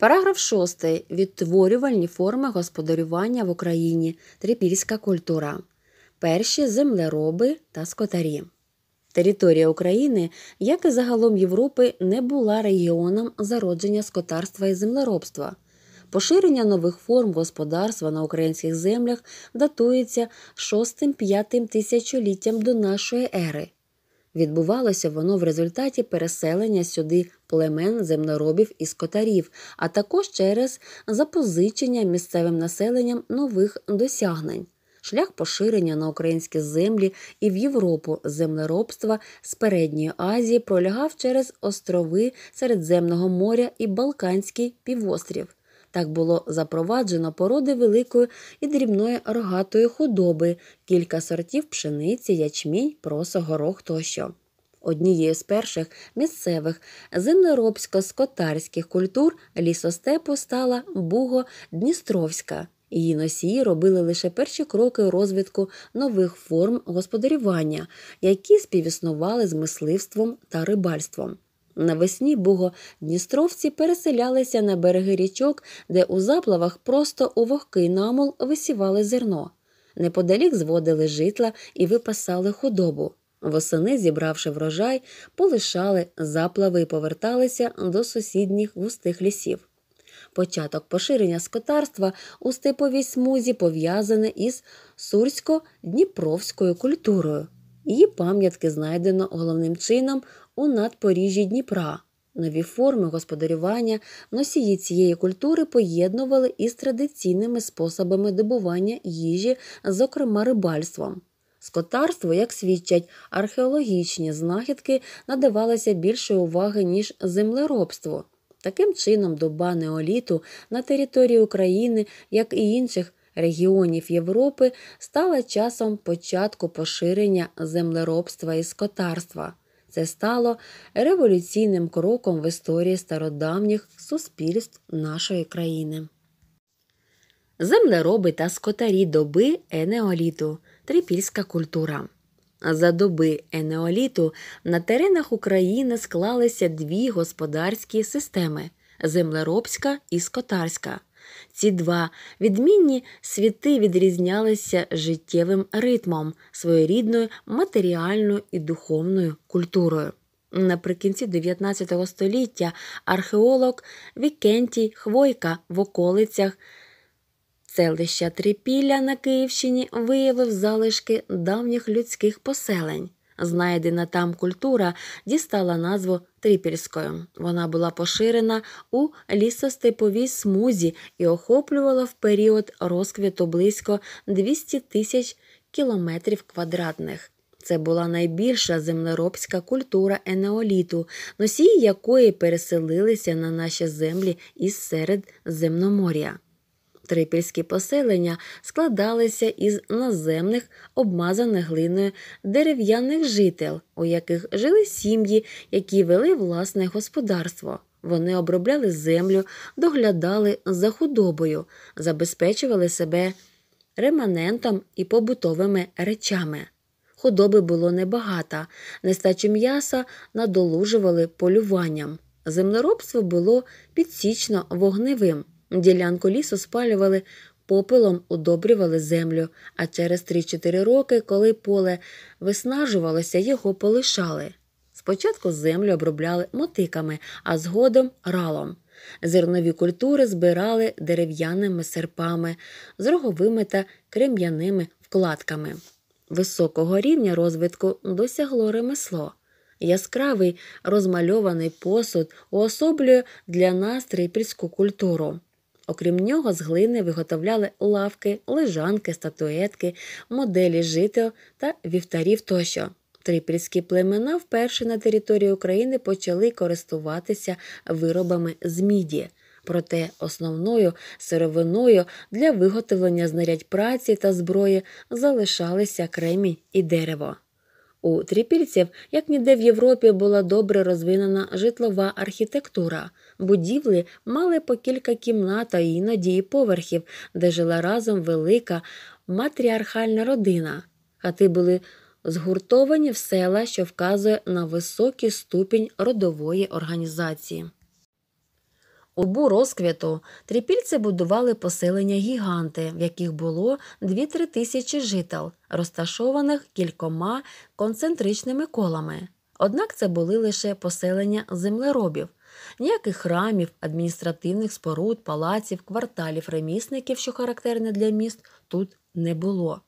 Параграф 6. Відтворювальні форми господарювання в Україні. Трипільська культура. Перші землероби та скотарі. Територія України, як і загалом Європи, не була регіоном зародження скотарства і землеробства. Поширення нових форм господарства на українських землях датується 6-5 тисячоліттям до нашої ери. Відбувалося воно в результаті переселення сюди племен землеробів і скотарів, а також через запозичення місцевим населенням нових досягнень. Шлях поширення на українські землі і в Європу землеробства з передньої Азії пролягав через острови Середземного моря і Балканський півострів. Так було запроваджено породи великої і дрібної рогатої худоби, кілька сортів пшениці, ячмінь, просо, горох тощо. Однією з перших місцевих землеробсько-скотарських культур лісостепу стала Буго-Дністровська. Її носії робили лише перші кроки розвитку нових форм господарювання, які співіснували з мисливством та рибальством. Навесні Богодністровці переселялися на береги річок, де у заплавах просто у вогкий намол висівали зерно. Неподалік зводили житла і випасали худобу. Восени, зібравши врожай, полишали заплави і поверталися до сусідніх густих лісів. Початок поширення скотарства у степовій смузі пов'язане із сурсько-дніпровською культурою. Її пам'ятки знайдено головним чином у надпоріжжі Дніпра. Нові форми господарювання носії цієї культури поєднували із традиційними способами добування їжі, зокрема рибальством. Скотарство, як свідчать археологічні знахідки, надавалося більше уваги, ніж землеробство. Таким чином, доба неоліту на території України, як і інших регіонів Європи стала часом початку поширення землеробства і скотарства. Це стало революційним кроком в історії стародавніх суспільств нашої країни. Землероби та скотарі доби Енеоліту трипільська культура. За доби Енеоліту на теренах України склалися дві господарські системи землеробська і скотарська. Ці два відмінні світи відрізнялися життєвим ритмом, своєрідною матеріальною і духовною культурою. Наприкінці 19 століття археолог Вікентій Хвойка в околицях селища Трипілля на Київщині виявив залишки давніх людських поселень. Знайдена там культура дістала назву Тріпільською. Вона була поширена у лісостеповій смузі і охоплювала в період розквіту близько 200 тисяч кілометрів квадратних. Це була найбільша землеробська культура енеоліту, носії якої переселилися на наші землі із серед земномор'я. Трипільські поселення складалися із наземних, обмазаних глиною дерев'яних жител, у яких жили сім'ї, які вели власне господарство. Вони обробляли землю, доглядали за худобою, забезпечували себе реманентом і побутовими речами. Худоби було небагато, нестачу м'яса надолужували полюванням. Землеробство було підсічно вогневим. Ділянку лісу спалювали, попелом удобрювали землю, а через 3-4 роки, коли поле виснажувалося, його полишали. Спочатку землю обробляли мотиками, а згодом ралом. Зернові культури збирали дерев'яними серпами, з роговими та крем'яними вкладками. Високого рівня розвитку досягло ремесло. Яскравий розмальований посуд уособлює для нас трипільську культуру. Окрім нього, з глини виготовляли лавки, лежанки, статуетки, моделі жител та вівтарів тощо. Трипільські племена вперше на території України почали користуватися виробами з міді. Проте основною сировиною для виготовлення знарядь праці та зброї залишалися кремінь і дерево. У трипільців, як ніде в Європі, була добре розвинена житлова архітектура. Будівлі мали по кілька кімнат, і іноді і поверхів, де жила разом велика матріархальна родина. Хати були згуртовані в села, що вказує на високий ступінь родової організації. Обу розквіту трипільці будували поселення гіганти, в яких було 2-3 тисячі жител, розташованих кількома концентричними колами. Однак це були лише поселення землеробів, ніяких храмів, адміністративних споруд, палаців, кварталів ремісників, що характерне для міст, тут не було.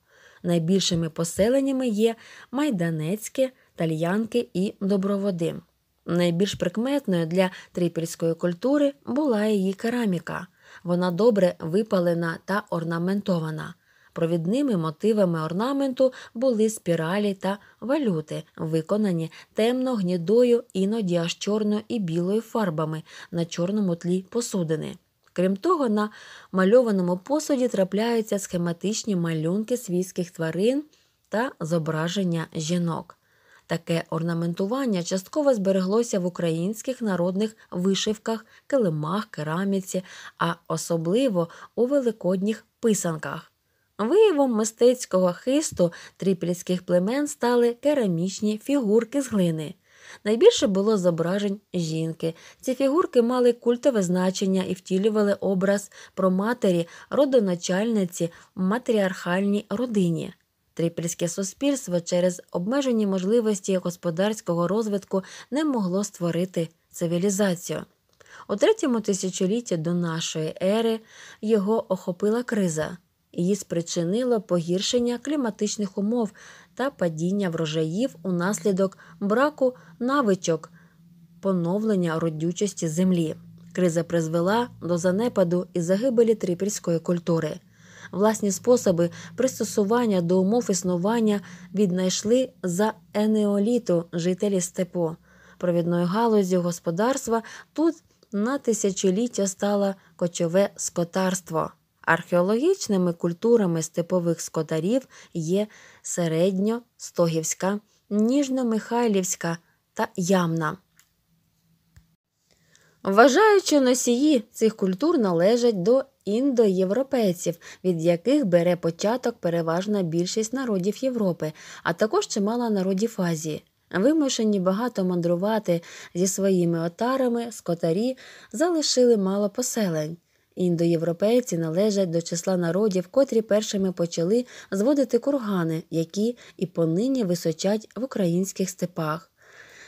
Найбільшими поселеннями є майданецьке, тальянки і доброводи. Найбільш прикметною для трипільської культури була її кераміка. Вона добре випалена та орнаментована. Провідними мотивами орнаменту були спіралі та валюти, виконані темно гнідою, іноді аж чорною і білою фарбами на чорному тлі посудини. Крім того, на мальованому посуді трапляються схематичні малюнки свійських тварин та зображення жінок. Таке орнаментування частково збереглося в українських народних вишивках, килимах, кераміці, а особливо у великодніх писанках. Виявом мистецького хисту тріпільських племен стали керамічні фігурки з глини. Найбільше було зображень жінки. Ці фігурки мали культове значення і втілювали образ про матері, родоначальниці матріархальній родині. Трипільське суспільство через обмежені можливості господарського розвитку не могло створити цивілізацію. У третьому тисячолітті до нашої ери його охопила криза, її спричинило погіршення кліматичних умов та падіння врожаїв унаслідок браку навичок, поновлення родючості землі. Криза призвела до занепаду і загибелі трипільської культури власні способи пристосування до умов існування віднайшли за енеоліту жителі степо. Провідною галузі господарства тут на тисячоліття стало кочове скотарство. Археологічними культурами степових скотарів є середньостогівська, ніжно-михайлівська та ямна. Вважаючи носії цих культур належать до індоєвропейців, від яких бере початок переважна більшість народів Європи, а також чимало народів Азії. Вимушені багато мандрувати зі своїми отарами, скотарі залишили мало поселень. Індоєвропейці належать до числа народів, котрі першими почали зводити кургани, які і понині височать в українських степах.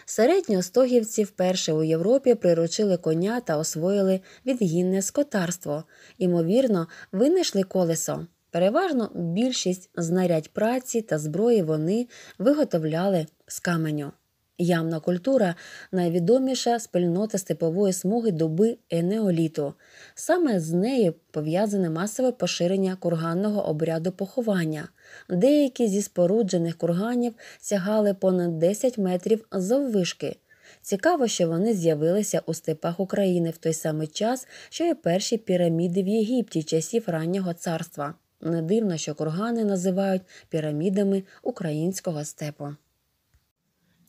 Середньостогівці вперше у Європі приручили коня та освоїли відгінне скотарство, ймовірно, винайшли колесо. Переважно більшість знарядь праці та зброї вони виготовляли з каменю. Ямна культура найвідоміша спільнота степової смуги доби Енеоліту. Саме з нею пов'язане масове поширення курганного обряду поховання. Деякі зі споруджених курганів сягали понад 10 метрів заввишки. Цікаво, що вони з'явилися у степах України в той самий час, що й перші піраміди в Єгипті часів раннього царства. Не дивно, що кургани називають пірамідами українського степу.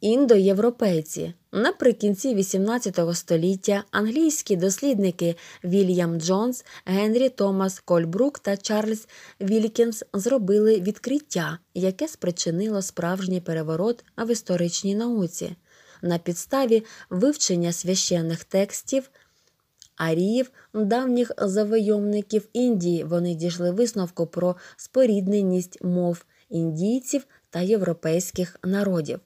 Індоєвропейці наприкінці XVIII століття англійські дослідники Вільям Джонс, Генрі Томас Кольбрук та Чарльз Вількінс зробили відкриття, яке спричинило справжній переворот в історичній науці. На підставі вивчення священних текстів аріїв, давніх завойовників Індії, вони дійшли висновку про спорідненість мов індійців та європейських народів.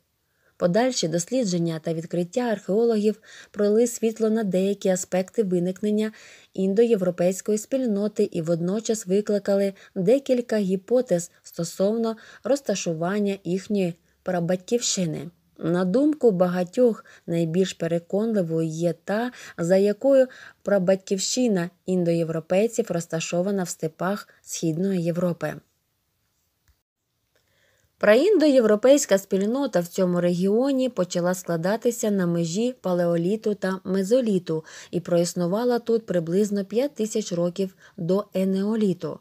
Подальші дослідження та відкриття археологів пролили світло на деякі аспекти виникнення індоєвропейської спільноти і водночас викликали декілька гіпотез стосовно розташування їхньої прабатьківщини. На думку багатьох, найбільш переконливою є та, за якою прабатьківщина індоєвропейців розташована в степах Східної Європи. Праіндоєвропейська спільнота в цьому регіоні почала складатися на межі палеоліту та мезоліту і проіснувала тут приблизно 5 тисяч років до енеоліту.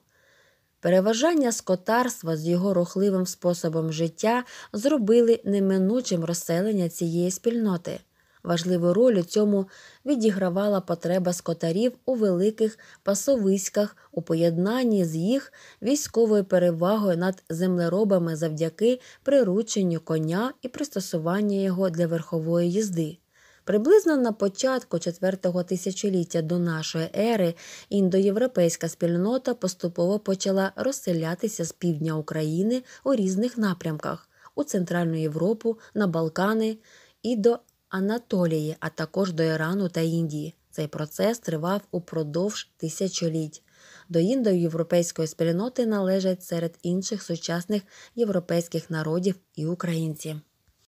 Переважання скотарства з його рухливим способом життя зробили неминучим розселення цієї спільноти. Важливу роль у цьому відігравала потреба скотарів у великих пасовиськах у поєднанні з їх військовою перевагою над землеробами завдяки прирученню коня і пристосуванню його для верхової їзди. Приблизно на початку IV тисячоліття до нашої ери індоєвропейська спільнота поступово почала розселятися з півдня України у різних напрямках у Центральну Європу, на Балкани і до Анатолії, а також до Ірану та Індії. Цей процес тривав упродовж тисячоліть. До індоєвропейської спільноти належать серед інших сучасних європейських народів і українців.